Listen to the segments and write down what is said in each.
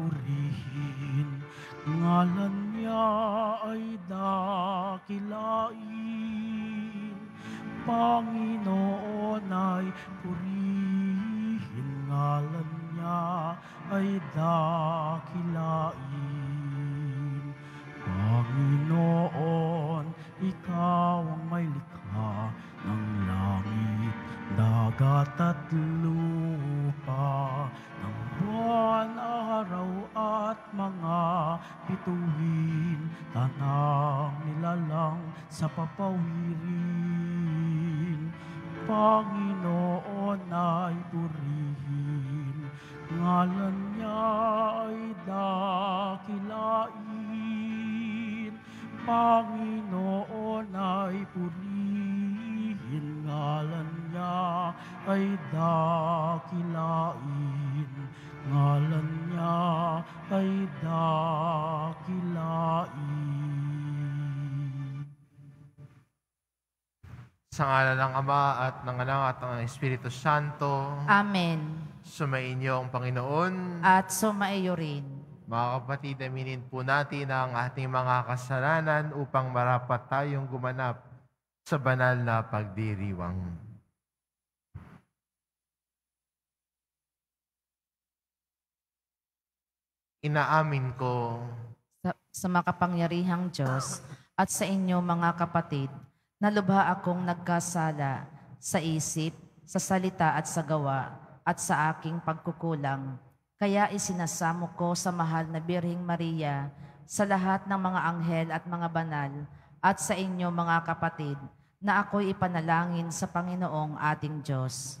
purihin Ngalan niya ay dakilain Panginoon ay purihin Ngalan niya ay dakilain Panginoon, ikaw ang may likha ng langit, dagat at lupa buwan, araw at mga bituin, tanang nilalang sa papawirin. Panginoon ay purihin, ngalan niya ay dakilain. Panginoon ay purihin, ngalan niya ay dakilain pangalan niya ay dakilain. Sa ngalan ng Ama at ng Anak at ng Espiritu Santo. Amen. Sumainyo ang Panginoon. At sumaiyo rin. Mga kapatid, aminin po natin ang ating mga kasalanan upang marapat tayong gumanap sa banal na pagdiriwang. Inaamin ko sa, sa makapangyarihang Diyos at sa inyo mga kapatid na lubha akong nagkasala sa isip, sa salita at sa gawa at sa aking pagkukulang. Kaya isinasamo ko sa mahal na Birhing Maria sa lahat ng mga anghel at mga banal at sa inyo mga kapatid na ako'y ipanalangin sa Panginoong ating Diyos.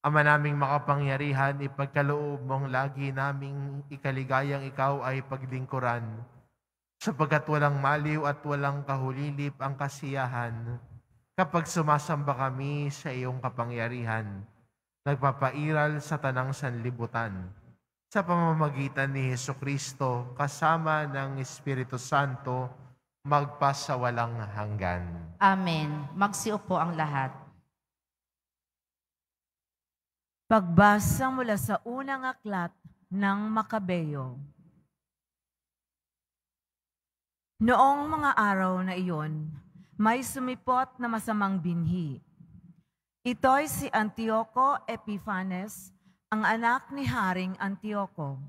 Ama naming makapangyarihan, ipagkaloob mong lagi naming ikaligayang ikaw ay paglingkuran, sapagkat walang maliw at walang kahulilip ang kasiyahan kapag sumasamba kami sa iyong kapangyarihan, nagpapairal sa tanang sanlibutan. Sa pamamagitan ni Heso Kristo, kasama ng Espiritu Santo, magpasawalang hanggan. Amen. Magsiupo ang lahat. Pagbasa mula sa unang aklat ng Makabeo. Noong mga araw na iyon, may sumipot na masamang binhi. Ito'y si Antioco Epiphanes, ang anak ni Haring Antioco.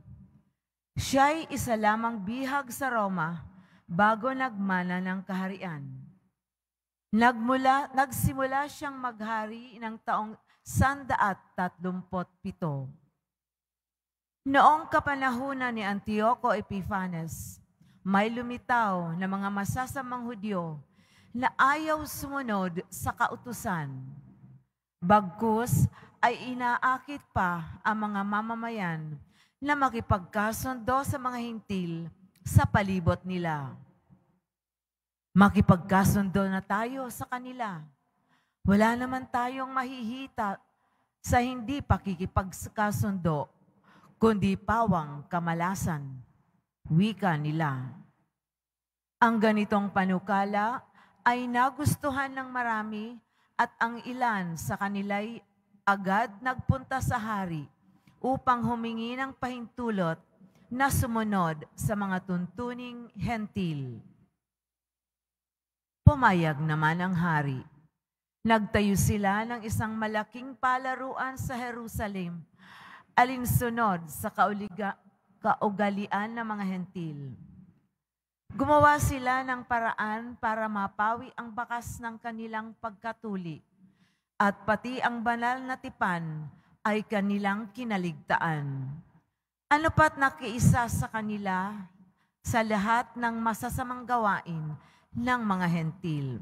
Siya'y isa lamang bihag sa Roma bago nagmana ng kaharian. Nagmula, nagsimula siyang maghari ng taong sandaat tatlumpot pito. Noong kapanahunan ni Antioco Epiphanes, may lumitaw na mga masasamang Hudyo na ayaw sumunod sa kautusan. Bagkus ay inaakit pa ang mga mamamayan na makipagkasundo sa mga hintil sa palibot nila. Makipagkasundo na tayo sa kanila wala naman tayong mahihita sa hindi pakikipagkasundo, kundi pawang kamalasan. Wika nila. Ang ganitong panukala ay nagustuhan ng marami at ang ilan sa kanila'y agad nagpunta sa hari upang humingi ng pahintulot na sumunod sa mga tuntuning hentil. Pumayag naman ang hari Nagtayo sila ng isang malaking palaruan sa Jerusalem, alinsunod sa kauliga, kaugalian ng mga hentil. Gumawa sila ng paraan para mapawi ang bakas ng kanilang pagkatuli, at pati ang banal na tipan ay kanilang kinaligtaan. Ano pat nakiisa sa kanila sa lahat ng masasamang gawain ng mga hentil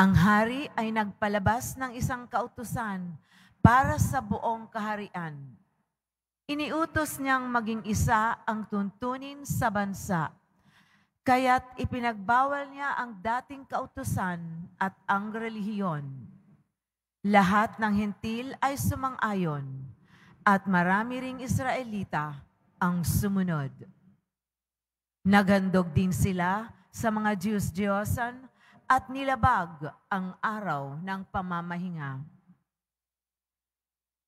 ang hari ay nagpalabas ng isang kautusan para sa buong kaharian. Iniutos niyang maging isa ang tuntunin sa bansa. Kaya't ipinagbawal niya ang dating kautusan at ang relihiyon. Lahat ng hintil ay sumang-ayon at marami ring Israelita ang sumunod. Nagandog din sila sa mga Diyos-Diyosan at nilabag ang araw ng pamamahinga.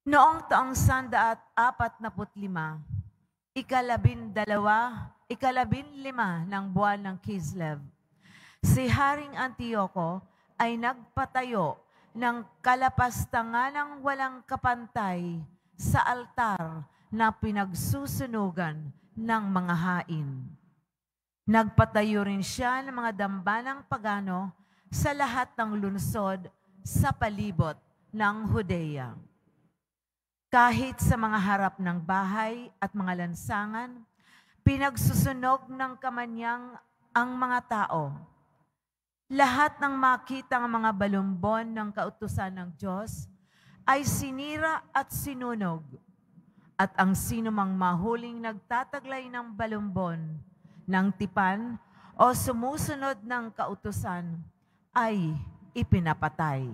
Noong taong sanda at apat na putlima, ikalabin dalawa, ikalabin lima ng buwan ng Kislev, si Haring Antioco ay nagpatayo ng kalapastangan ng walang kapantay sa altar na pinagsusunugan ng mga hain Nagpatayo rin siya ng mga dambanang pagano sa lahat ng lunsod sa palibot ng Hudeya. Kahit sa mga harap ng bahay at mga lansangan, pinagsusunog ng kamanyang ang mga tao. Lahat ng makita ang mga balumbon ng kautusan ng Diyos ay sinira at sinunog. At ang sinumang mahuling nagtataglay ng balumbon, ng tipan o sumusunod ng kautusan ay ipinapatay.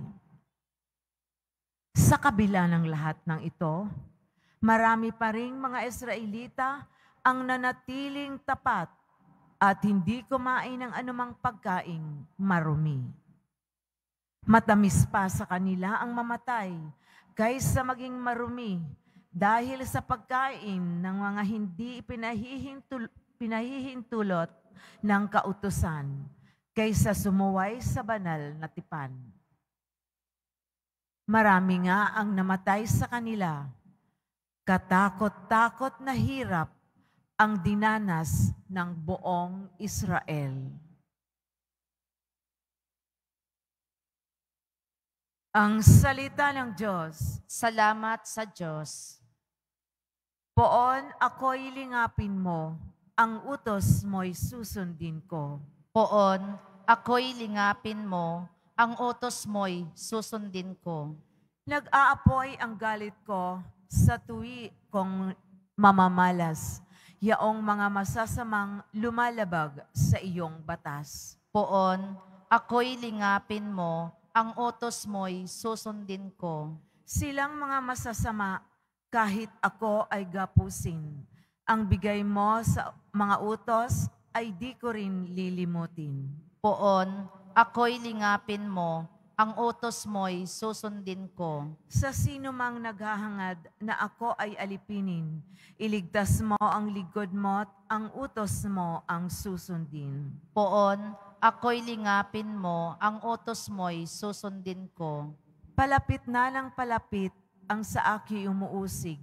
Sa kabila ng lahat ng ito, marami pa ring mga Israelita ang nanatiling tapat at hindi kumain ng anumang pagkain marumi. Matamis pa sa kanila ang mamatay kaysa maging marumi dahil sa pagkain ng mga hindi pinahihintulot ng kautusan kaysa sumuway sa banal na tipan. Marami nga ang namatay sa kanila. Katakot-takot na hirap ang dinanas ng buong Israel. Ang salita ng Diyos. Salamat sa Diyos. Poon ako'y lingapin mo ang utos mo'y susundin ko. Poon, ako'y lingapin mo, ang utos mo'y susundin ko. Nag-aapoy ang galit ko sa tuwi kong mamamalas, yaong mga masasamang lumalabag sa iyong batas. Poon, ako'y lingapin mo, ang utos mo'y susundin ko. Silang mga masasama, kahit ako ay gapusin, ang bigay mo sa mga utos ay di ko rin lilimutin. Poon, ako'y lingapin mo, ang utos mo'y susundin ko. Sa sino mang naghahangad na ako ay alipinin, iligtas mo ang ligod mo ang utos mo ang susundin. Poon, ako'y lingapin mo, ang utos mo'y susundin ko. Palapit na lang palapit ang sa aki umuusig,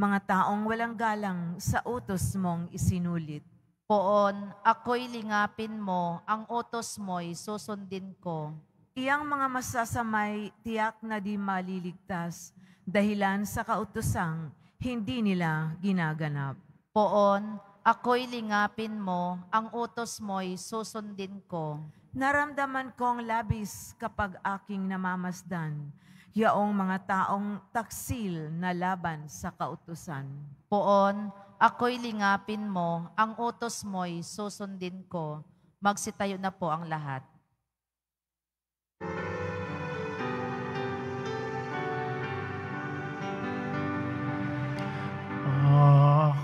mga taong walang galang sa utos mong isinulit. Poon, ako'y lingapin mo, ang utos mo'y susundin ko. Iyang mga masasamay, tiyak na di maliligtas, dahilan sa kautosang hindi nila ginaganap. Poon, ako'y lingapin mo, ang utos mo'y susundin ko. Naramdaman kong labis kapag aking namamasdan yaong mga taong taksil na laban sa kautusan. Poon, ako'y lingapin mo, ang utos mo'y susundin ko. Magsitayo na po ang lahat. Ah,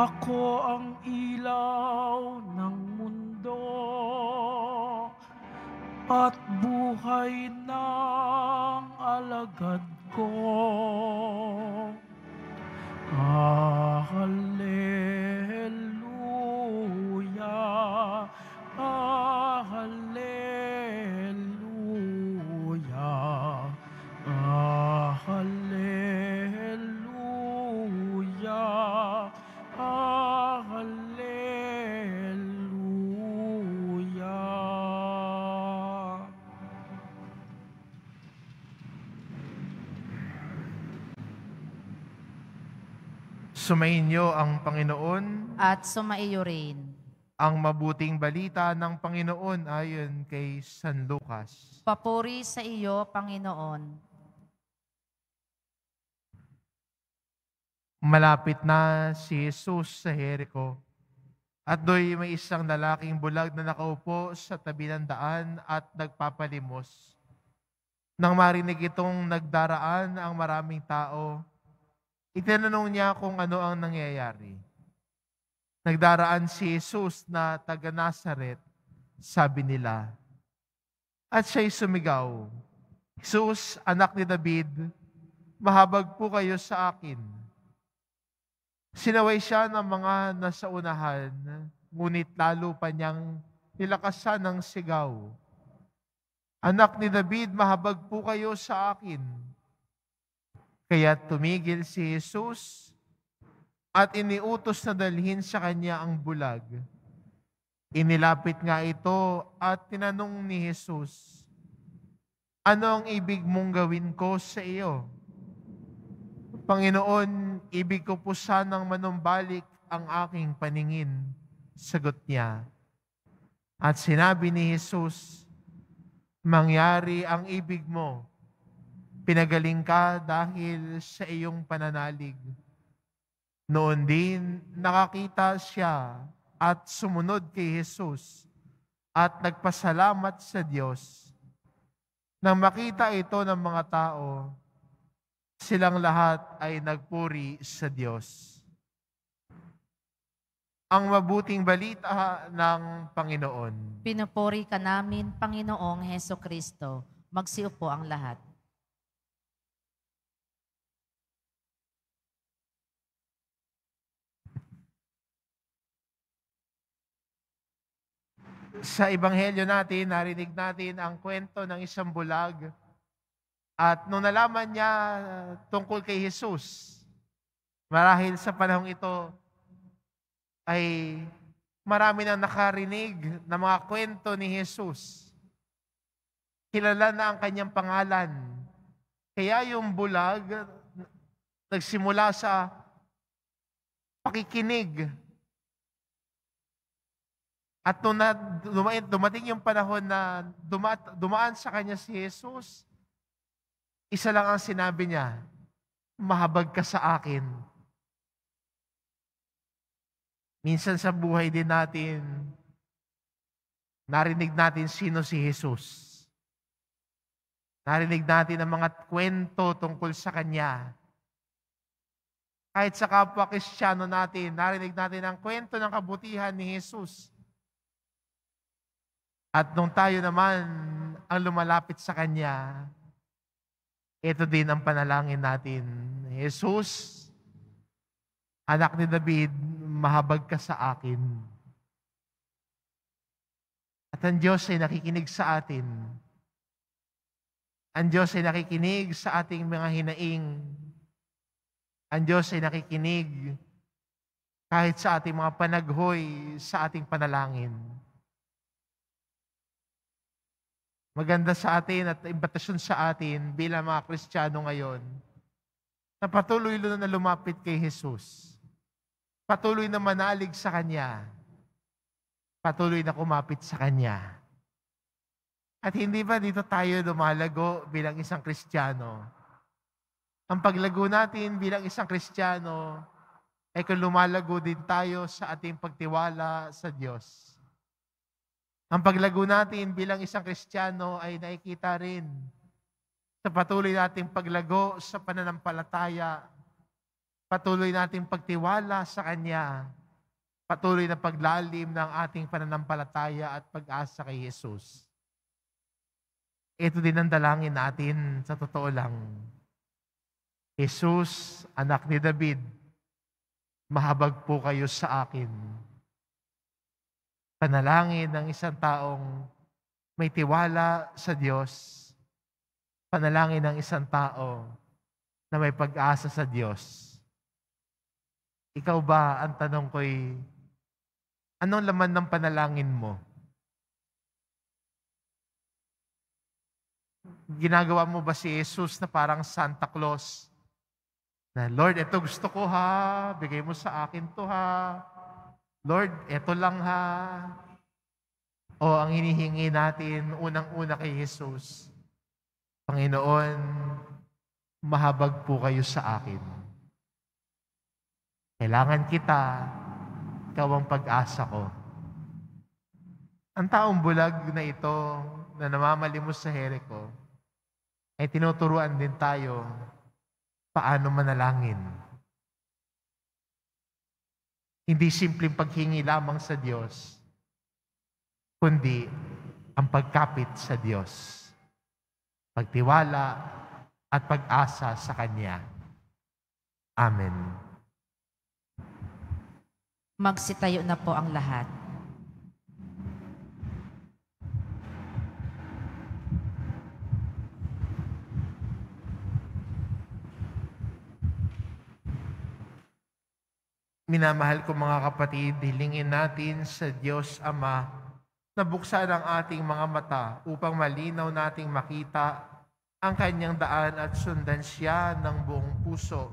Ako ang ilaw ng mundo at buhay ng alagad ko. Ahal Sumainyo ang Panginoon at sumaiyo rin. Ang mabuting balita ng Panginoon ayon kay San Lucas. Papuri sa iyo, Panginoon. Malapit na si Jesus sa Jericho. At do'y may isang lalaking bulag na nakaupo sa tabi ng daan at nagpapalimos. Nang marinig itong nagdaraan ang maraming tao, Itinanong niya kung ano ang nangyayari. Nagdaraan si Jesus na taga Nazaret, sabi nila. At siya'y sumigaw, Jesus, anak ni David, mahabag po kayo sa akin. Sinaway siya ng mga nasa unahan, ngunit lalo pa niyang nilakasan ng sigaw. Anak ni David, mahabag po kayo sa akin. Kaya tumigil si Jesus at iniutos na dalhin sa kanya ang bulag. Inilapit nga ito at tinanong ni Jesus, Ano ang ibig mong gawin ko sa iyo? Panginoon, ibig ko po sanang manumbalik ang aking paningin. Sagot niya. At sinabi ni Jesus, Mangyari ang ibig mo Pinagaling ka dahil sa iyong pananalig. Noon din, nakakita siya at sumunod kay Jesus at nagpasalamat sa Diyos. Nang makita ito ng mga tao, silang lahat ay nagpuri sa Diyos. Ang mabuting balita ng Panginoon. Pinupuri ka namin, Panginoong Heso Kristo. Magsiupo ang lahat. sa Ebanghelyo natin, narinig natin ang kwento ng isang bulag. At nung nalaman niya uh, tungkol kay Jesus, marahil sa panahong ito ay marami nang nakarinig ng mga kwento ni Jesus. Kilala na ang kanyang pangalan. Kaya yung bulag nagsimula sa pakikinig at nung na, dumating yung panahon na duma, dumaan sa kanya si Jesus, isa lang ang sinabi niya, mahabag ka sa akin. Minsan sa buhay din natin, narinig natin sino si Jesus. Narinig natin ang mga kwento tungkol sa Kanya. Kahit sa kapwa kristyano natin, narinig natin ang kwento ng kabutihan ni Jesus. Jesus at nung tayo naman ang lumalapit sa Kanya, ito din ang panalangin natin. Jesus, anak ni David, mahabag ka sa akin. At ang Diyos ay nakikinig sa atin. Ang Diyos ay nakikinig sa ating mga hinaing. Ang Diyos ay nakikinig kahit sa ating mga panaghoy, sa ating panalangin. maganda sa atin at imbatasyon sa atin bilang mga Kristiyano ngayon na patuloy na lumapit kay Jesus. Patuloy na manalig sa Kanya. Patuloy na kumapit sa Kanya. At hindi ba dito tayo lumalago bilang isang Kristiyano? Ang paglago natin bilang isang Kristiyano ay kung lumalago din tayo sa ating pagtiwala sa Diyos ang paglago natin bilang isang Kristiyano ay nakikita rin sa patuloy nating paglago sa pananampalataya, patuloy nating pagtiwala sa Kanya, patuloy na paglalim ng ating pananampalataya at pag-asa kay Jesus. Ito din ang dalangin natin sa totoo lang. Jesus, anak ni David, mahabag po kayo sa akin Panalangin ng isang taong may tiwala sa Diyos. Panalangin ng isang tao na may pag-asa sa Diyos. Ikaw ba, ang tanong ko'y, anong laman ng panalangin mo? Ginagawa mo ba si Jesus na parang Santa Claus? Na, Lord, ito gusto ko ha, bigay mo sa akin to ha. Lord, eto lang ha. O ang hinihingi natin unang-una kay Jesus. Panginoon, mahabag po kayo sa akin. Kailangan kita, ikaw ang pag-asa ko. Ang taong bulag na ito na namamalimos sa Jericho ay tinuturuan din tayo paano manalangin hindi simpleng paghingi lamang sa Diyos, kundi ang pagkapit sa Diyos. Pagtiwala at pag-asa sa Kanya. Amen. Magsitayo na po ang lahat. Minamahal ko mga kapatid, hilingin natin sa Diyos Ama na buksan ang ating mga mata upang malinaw nating makita ang kanyang daan at sundan siya ng buong puso.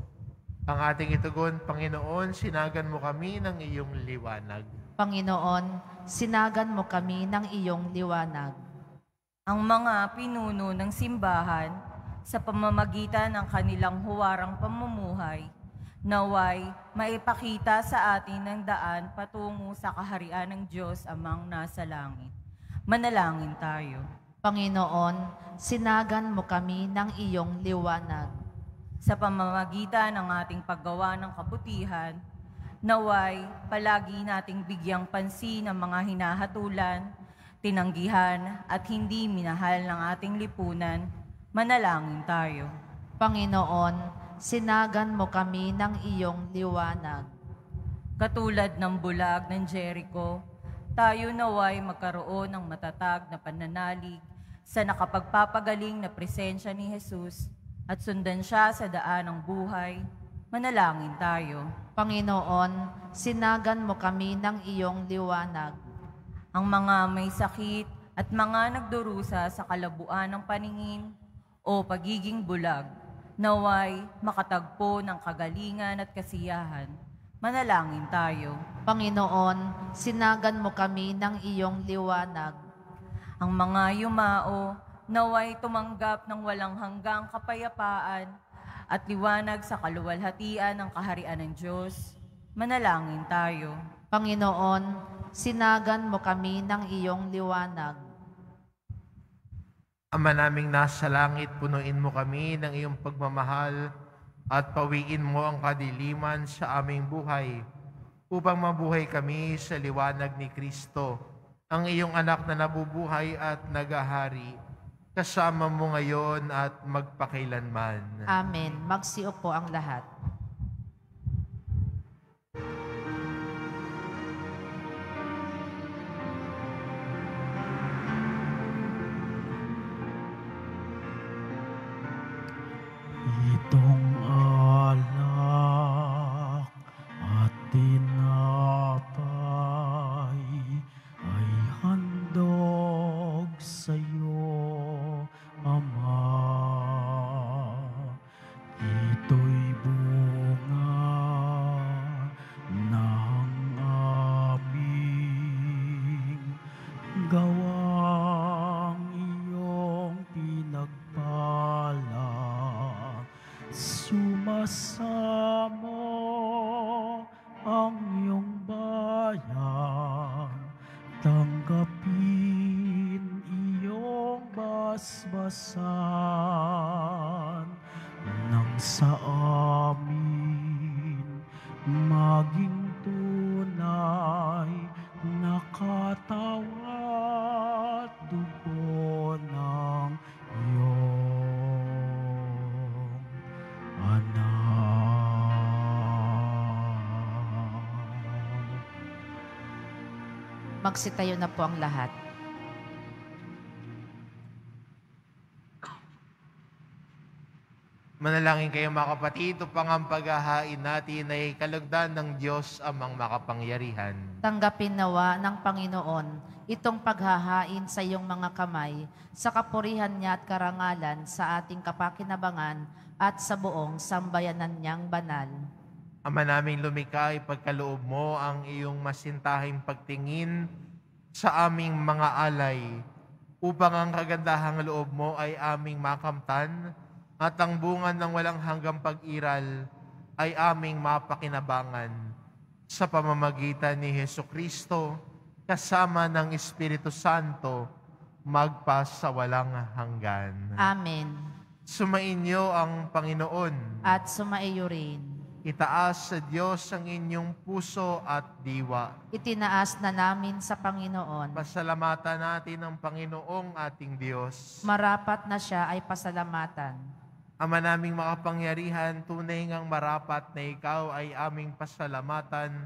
Ang ating itugon, Panginoon, sinagan mo kami ng iyong liwanag. Panginoon, sinagan mo kami ng iyong liwanag. Ang mga pinuno ng simbahan, sa pamamagitan ng kanilang huwarang pamumuhay, naway maipakita sa atin ang daan patungo sa kaharian ng Diyos amang nasa langit. Manalangin tayo. Panginoon, sinagan mo kami ng iyong liwanag. Sa pamamagitan ng ating paggawa ng kabutihan, naway palagi nating bigyang pansin ang mga hinahatulan, tinanggihan at hindi minahal ng ating lipunan. Manalangin tayo. Panginoon, sinagan mo kami ng iyong liwanag. Katulad ng bulag ng Jericho, tayo naway magkaroon ng matatag na pananalig sa nakapagpapagaling na presensya ni Jesus at sundan siya sa daan ng buhay, manalangin tayo. Panginoon, sinagan mo kami ng iyong liwanag. Ang mga may sakit at mga nagdurusa sa kalabuan ng paningin o pagiging bulag, naway makatagpo ng kagalingan at kasiyahan. Manalangin tayo. Panginoon, sinagan mo kami ng iyong liwanag. Ang mga yumao, naway tumanggap ng walang hanggang kapayapaan at liwanag sa kaluwalhatian ng kaharian ng Diyos. Manalangin tayo. Panginoon, sinagan mo kami ng iyong liwanag Ama naming nasa langit, punuin mo kami ng iyong pagmamahal at pawiin mo ang kadiliman sa aming buhay upang mabuhay kami sa liwanag ni Kristo, ang iyong anak na nabubuhay at nagahari. Kasama mo ngayon at magpakailanman. Amen. Magsiupo ang lahat. tôn karanasan nang sa amin maging tunay na katawa at dugo ng iyong anak. Magsitayo na po ang lahat. Manalangin kayo mga kapatid upang ang paghahain natin ay kalagdan ng Diyos amang makapangyarihan. Tanggapin nawa ng Panginoon itong paghahain sa iyong mga kamay sa kapurihan niya at karangalan sa ating kapakinabangan at sa buong sambayanan niyang banal. Ama naming lumikha, ipagkaloob mo ang iyong masintahing pagtingin sa aming mga alay upang ang kagandahang loob mo ay aming makamtan at ang bunga ng walang hanggang pag-iral ay aming mapakinabangan sa pamamagitan ni Heso Kristo kasama ng Espiritu Santo magpa sa walang hanggan. Amen. Sumainyo ang Panginoon. At sumaiyo rin. Itaas sa Diyos ang inyong puso at diwa. Itinaas na namin sa Panginoon. Pasalamatan natin ang Panginoong ating Diyos. Marapat na siya ay pasalamatan Ama naming makapangyarihan, tunay ngang marapat na ikaw ay aming pasalamatan.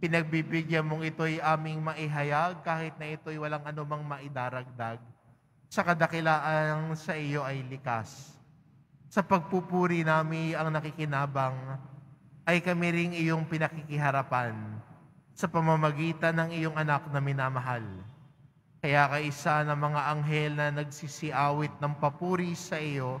Pinagbibigyan mong ito'y aming maihayag kahit na ito'y walang anumang maidaragdag. Sa kadakilaan sa iyo ay likas. Sa pagpupuri nami ang nakikinabang, ay kami ring iyong pinakikiharapan sa pamamagitan ng iyong anak na minamahal. Kaya kaisa ng mga anghel na nagsisiawit ng papuri sa iyo,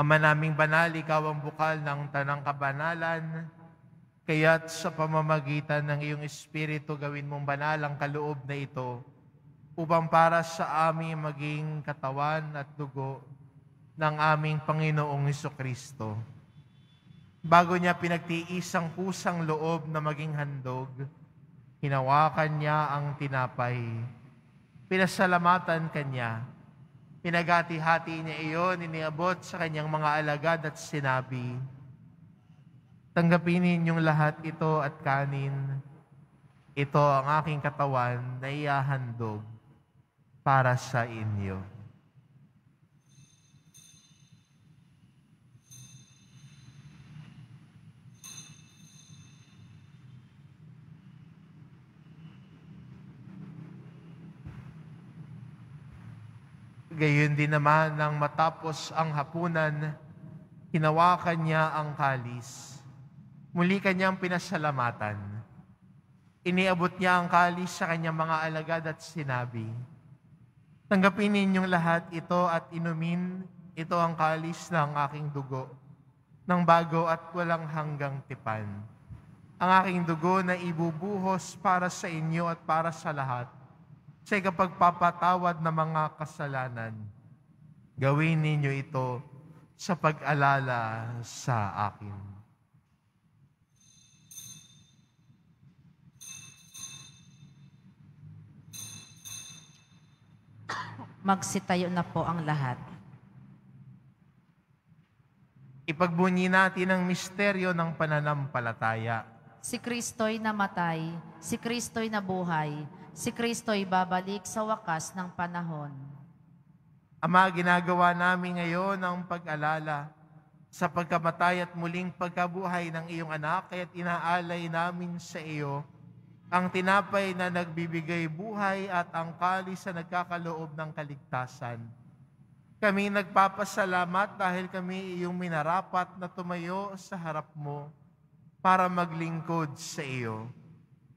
Ama naming banal, ikaw ang bukal ng tanang kabanalan, kaya't sa pamamagitan ng iyong Espiritu gawin mong banal ang kaloob na ito, upang para sa amin maging katawan at dugo ng aming Panginoong Iso Kristo. Bago niya pinagtiis ang pusang loob na maging handog, hinawakan niya ang tinapay, pinasalamatan kanya, niya Pinagati-hati niya iyon, iniabot sa kanyang mga alagad at sinabi, Tanggapin ninyong lahat ito at kanin. Ito ang aking katawan na iahandog para sa inyo. Gayon din naman nang matapos ang hapunan, hinawakan niya ang kalis. Muli kanyang pinasalamatan. Iniabot niya ang kalis sa kanyang mga alagad at sinabi, Tanggapin ninyong lahat ito at inumin, ito ang kalis ng aking dugo, ng bago at walang hanggang tipan. Ang aking dugo na ibubuhos para sa inyo at para sa lahat sa kapag ng mga kasalanan, gawin ninyo ito sa pag-alala sa akin. Magsitayo na po ang lahat. Ipagbunyi natin ang misteryo ng pananampalataya. Si Kristo'y namatay, si Kristo'y nabuhay, si Kristo'y babalik sa wakas ng panahon. Ama, ginagawa namin ngayon ang pag-alala sa pagkamatay at muling pagkabuhay ng iyong anak, kaya't inaalay namin sa iyo ang tinapay na nagbibigay buhay at ang kalis na nagkakaloob ng kaligtasan. Kami nagpapasalamat dahil kami iyong minarapat na tumayo sa harap mo para maglingkod sa iyo.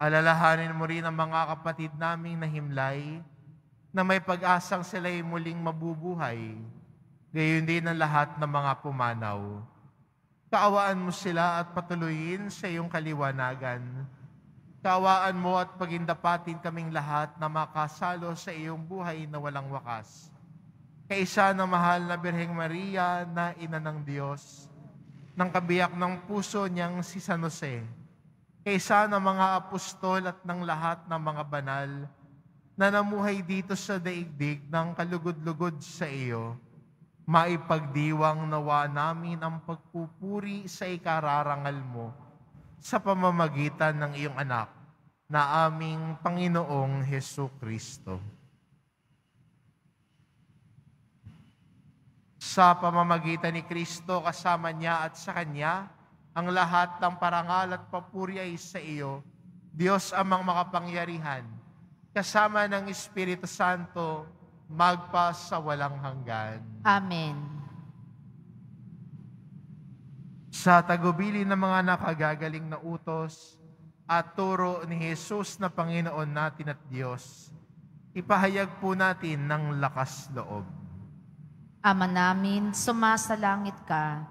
Alalahanin mo rin ang mga kapatid naming nahimlay na may pag-asang sila'y muling mabubuhay, gayon din ang lahat ng mga pumanaw. Kaawaan mo sila at patuloyin sa iyong kaliwanagan. Kaawaan mo at pagindapatin kaming lahat na makasalo sa iyong buhay na walang wakas. Kaisa na mahal na Birheng Maria na ina ng Diyos, ng kabiyak ng puso niyang si San Jose, kaysa ng mga apostol at ng lahat ng mga banal na namuhay dito sa daigdig ng kalugod-lugod sa iyo, maipagdiwang nawa namin ang pagpupuri sa ikararangal mo sa pamamagitan ng iyong anak na aming Panginoong Heso Kristo. Sa pamamagitan ni Kristo kasama niya at sa Kanya, ang lahat ng parangal at papuri ay sa iyo, Diyos amang makapangyarihan, kasama ng Espiritu Santo, magpa sa walang hanggan. Amen. Sa tagubili ng mga nakagagaling na utos at turo ni Jesus na Panginoon natin at Diyos, ipahayag po natin ng lakas loob. Ama namin, sumasalangit ka,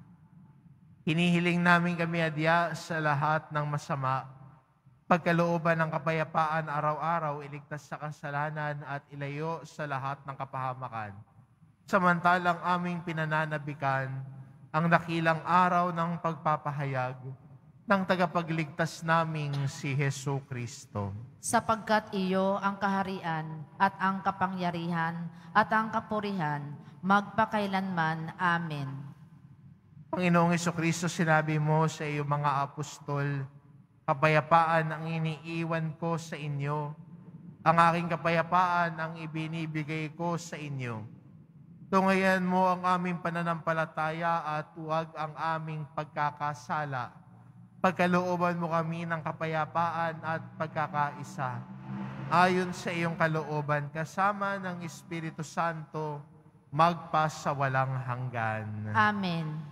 Hinihiling namin kami adya sa lahat ng masama, pagkalooban ng kapayapaan araw-araw, iligtas sa kasalanan at ilayo sa lahat ng kapahamakan. Samantalang aming pinananabikan ang dakilang araw ng pagpapahayag ng tagapagligtas naming si Heso Kristo. Sapagkat iyo ang kaharian at ang kapangyarihan at ang kapurihan magpakailanman. Amen. Panginoong Kristo, sinabi mo sa iyong mga apostol, kapayapaan ang iniiwan ko sa inyo, ang aking kapayapaan ang ibinibigay ko sa inyo. Tungayan mo ang aming pananampalataya at huwag ang aming pagkakasala. Pagkalooban mo kami ng kapayapaan at pagkakaisa. Ayon sa iyong kalooban, kasama ng Espiritu Santo, magpa sa walang hanggan. Amen.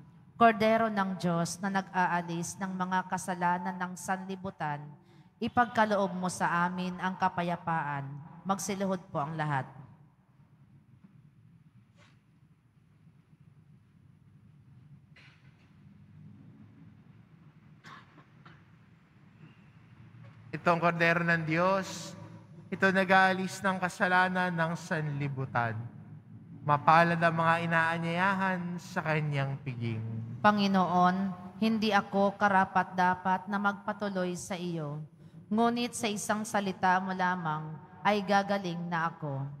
Kordero ng Diyos na nag-aalis ng mga kasalanan ng sanlibutan, ipagkaloob mo sa amin ang kapayapaan. Magsilihod po ang lahat. Itong kordero ng Diyos, ito nag-aalis ng kasalanan ng sanlibutan. Mapalad ang mga inaanyayahan sa kanyang piging. Panginoon, hindi ako karapat-dapat na magpatuloy sa iyo, ngunit sa isang salita mo lamang ay gagaling na ako.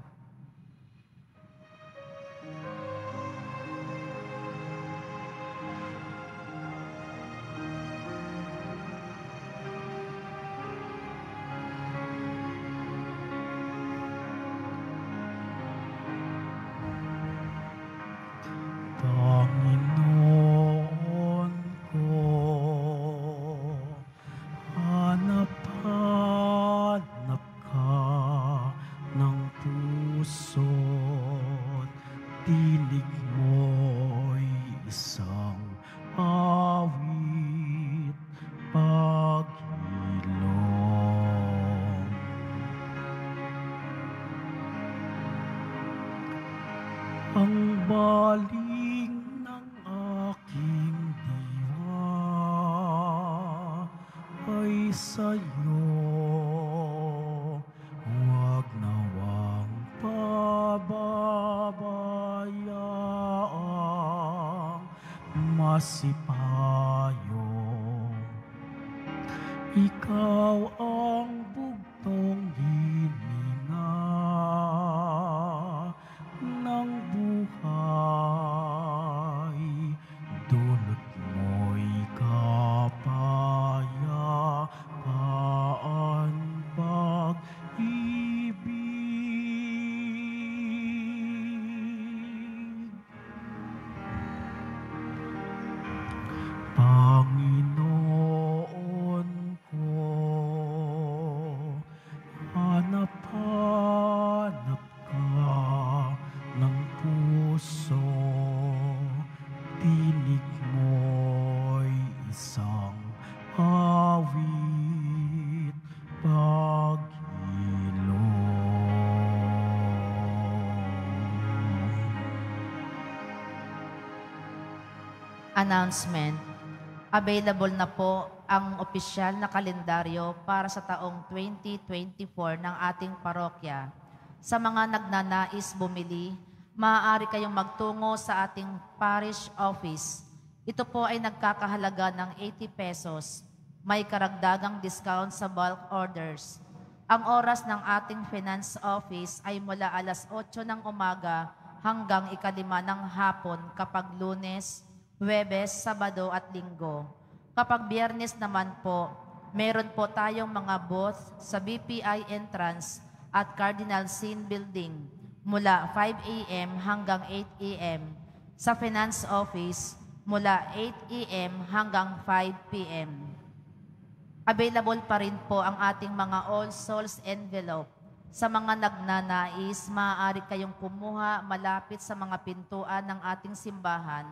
Announcement. Available na po ang opisyal na kalendaryo para sa taong 2024 ng ating parokya. Sa mga nagnanais bumili, maaari kayong magtungo sa ating parish office. Ito po ay nagkakahalaga ng 80 pesos. May karagdagang discount sa bulk orders. Ang oras ng ating finance office ay mula alas 8 ng umaga hanggang ikalima ng hapon kapag lunes, Webes, Sabado at Linggo. Kapag biyernes naman po, meron po tayong mga booth sa BPI entrance at Cardinal Sin Building mula 5 a.m. hanggang 8 a.m. sa Finance Office mula 8 a.m. hanggang 5 p.m. Available pa rin po ang ating mga All Souls envelope sa mga nagnanais, maaari kayong kumuha malapit sa mga pintuan ng ating simbahan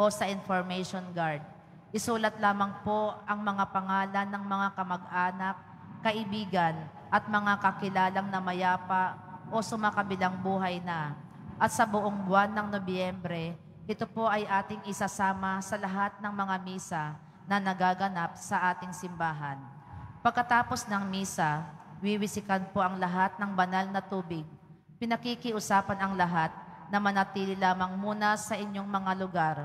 o sa information guard. Isulat lamang po ang mga pangalan ng mga kamag-anak, kaibigan, at mga kakilalang na mayapa o sumakabilang buhay na. At sa buong buwan ng Nobyembre, ito po ay ating isasama sa lahat ng mga misa na nagaganap sa ating simbahan. Pagkatapos ng misa, wiwisikan po ang lahat ng banal na tubig. Pinakikiusapan ang lahat na manatili lamang muna sa inyong mga lugar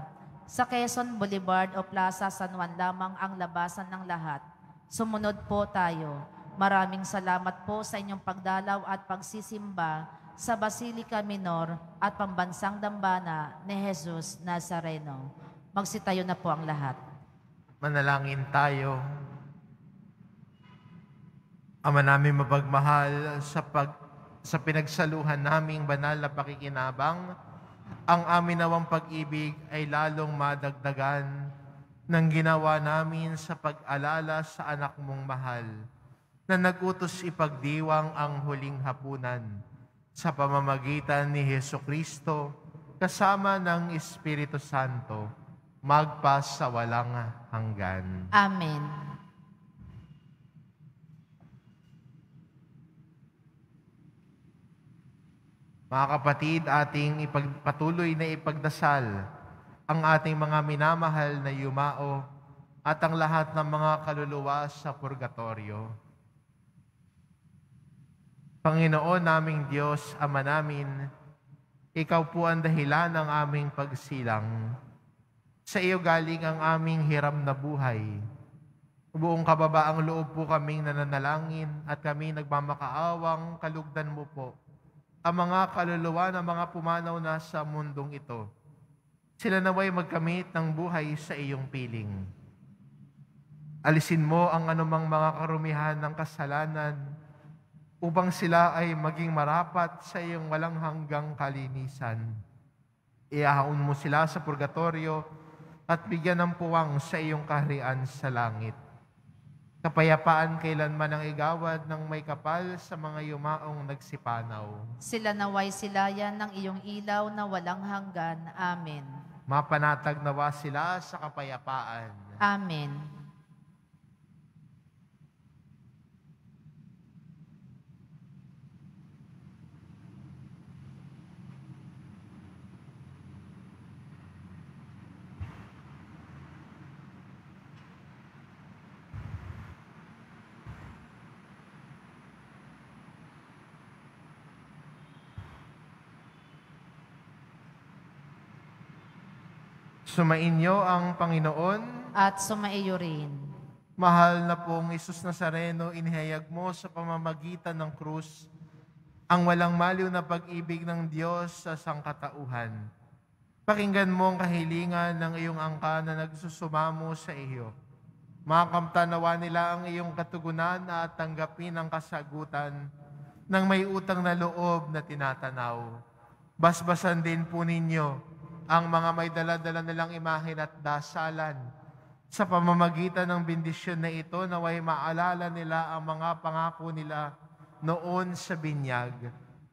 sa Quezon Boulevard o Plaza San Juan lamang ang labasan ng lahat. Sumunod po tayo. Maraming salamat po sa inyong pagdalaw at pagsisimba sa Basilica Minor at Pambansang Dambana ni Jesus Nazareno. Magsitayo na po ang lahat. Manalangin tayo. Ama namin mapagmahal sa pag sa pinagsaluhan naming banal na pakikinabang, ang amin nawang pag-ibig ay lalong madagdagan ng ginawa namin sa pag-alala sa anak mong mahal na nagutos ipagdiwang ang huling hapunan sa pamamagitan ni Heso Kristo kasama ng Espiritu Santo magpas sa walang hanggan. Amen. Mga kapatid, ating ipagpatuloy na ipagdasal ang ating mga minamahal na yumao at ang lahat ng mga kaluluwa sa purgatorio. Panginoon naming Diyos, Ama namin, Ikaw po ang dahilan ng aming pagsilang. Sa iyo galing ang aming hiram na buhay. Buong kababaang loob po kaming nananalangin at kami nagmamakaawang kalugdan mo po ang mga kaluluwa ng mga pumanaw na sa mundong ito. Sila naway magkamit ng buhay sa iyong piling. Alisin mo ang anumang mga karumihan ng kasalanan upang sila ay maging marapat sa iyong walang hanggang kalinisan. Iahaon mo sila sa purgatorio at bigyan ng puwang sa iyong kaharian sa langit. Kapayapaan kailanman ang igawad ng may kapal sa mga yumaong nagsipanaw. Sila naway silayan ng iyong ilaw na walang hanggan. Amen. Mapanatag nawa sila sa kapayapaan. Amen. Sumainyo ang Panginoon at sumaiyo rin. Mahal na pong Isus Nazareno, inihayag mo sa pamamagitan ng krus ang walang maliw na pag-ibig ng Diyos sa sangkatauhan. Pakinggan mo ang kahilingan ng iyong angka na nagsusumamo sa iyo. Makamtanawa nila ang iyong katugunan at tanggapin ang kasagutan ng may utang na loob na tinatanaw. Basbasan din po ninyo ang mga may daladala nilang imahin at dasalan. Sa pamamagitan ng bendisyon na ito, naway maalala nila ang mga pangako nila noon sa binyag,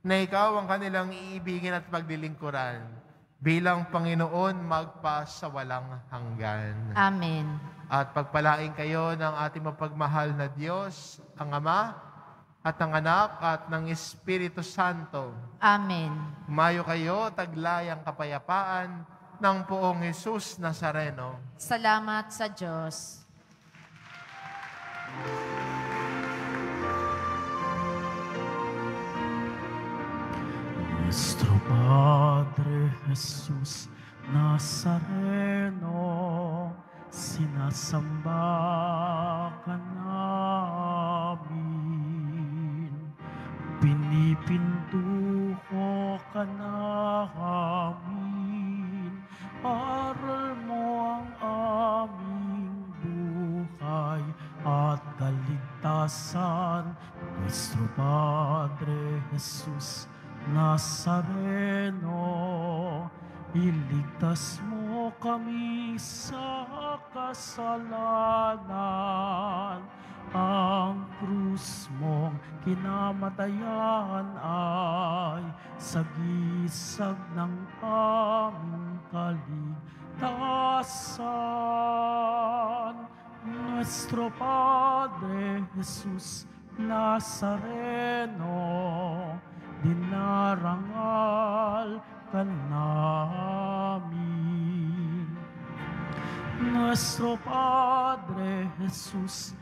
na ikaw ang kanilang iibigin at paglilingkuran bilang Panginoon magpa sa walang hanggan. Amen. At pagpalain kayo ng ating mapagmahal na Diyos, ang Ama, at ng anak at ng Espiritu Santo. Amen. Mayo kayo taglay ang kapayapaan ng poong Jesus Nazareno. Salamat sa Diyos. Nuestro Padre Jesus Nazareno, sinasamba ka namin. Pinipinduko ka namin, aral mo ang aming buhay at kaligtasan, Nuestro Padre Jesus Nazareno. Iligtas mo kami sa kasalanan. Amen kinamatayan ay sagisag ng aming kaligtasan. Nuestro Padre Jesus Nazareno, dinarangal ka namin. Nuestro Padre Jesus Nazareno,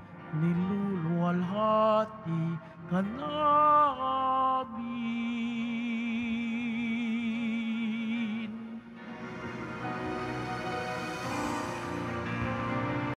niluluwalhati ka namin.